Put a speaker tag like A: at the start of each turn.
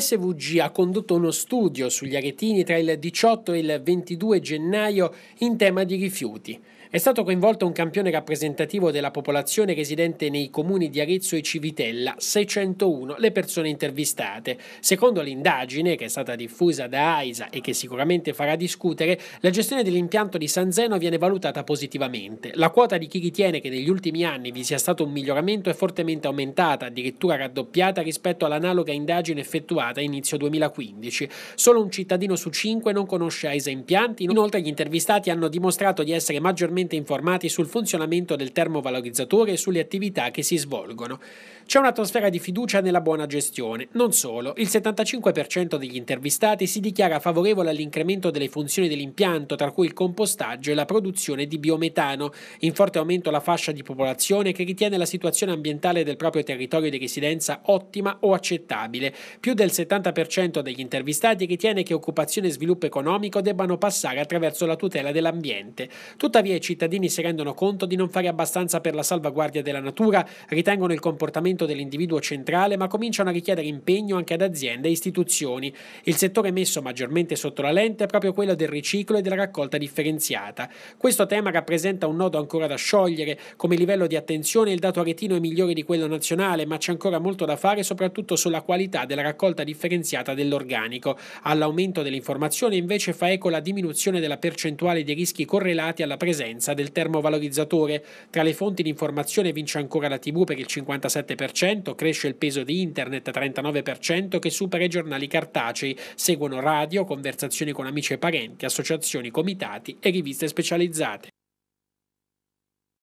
A: SVG ha condotto uno studio sugli aretini tra il 18 e il 22 gennaio in tema di rifiuti. È stato coinvolto un campione rappresentativo della popolazione residente nei comuni di Arezzo e Civitella, 601 le persone intervistate. Secondo l'indagine, che è stata diffusa da AISA e che sicuramente farà discutere, la gestione dell'impianto di San Zeno viene valutata positivamente. La quota di chi ritiene che negli ultimi anni vi sia stato un miglioramento è fortemente aumentata, addirittura raddoppiata rispetto all'analoga indagine effettuata a inizio 2015. Solo un cittadino su cinque non conosce AISA impianti, inoltre gli intervistati hanno dimostrato di essere maggiormente puntualmente informati sul funzionamento del termovalorizzatore e sulle attività che si svolgono. C'è un'atmosfera di fiducia nella buona gestione. Non solo, il 75% degli intervistati si dichiara favorevole all'incremento delle funzioni dell'impianto, tra cui il compostaggio e la produzione di biometano. In forte aumento la fascia di popolazione che ritiene la situazione ambientale del proprio territorio di residenza ottima o accettabile. Più del 70% degli intervistati ritiene che occupazione e sviluppo economico debbano passare attraverso la tutela dell'ambiente. Tuttavia i cittadini si rendono conto di non fare abbastanza per la salvaguardia della natura, ritengono il comportamento dell'individuo centrale, ma cominciano a richiedere impegno anche ad aziende e istituzioni. Il settore messo maggiormente sotto la lente è proprio quello del riciclo e della raccolta differenziata. Questo tema rappresenta un nodo ancora da sciogliere, come livello di attenzione il dato aretino è migliore di quello nazionale, ma c'è ancora molto da fare soprattutto sulla qualità della raccolta differenziata dell'organico. All'aumento dell'informazione invece fa eco la diminuzione della percentuale di rischi correlati alla presenza prevalenza del termovalorizzatore. Tra le fonti di informazione vince ancora la TV per il 57%, cresce il peso di Internet 39% che supera i giornali cartacei, seguono radio, conversazioni con amici e parenti, associazioni, comitati e riviste specializzate.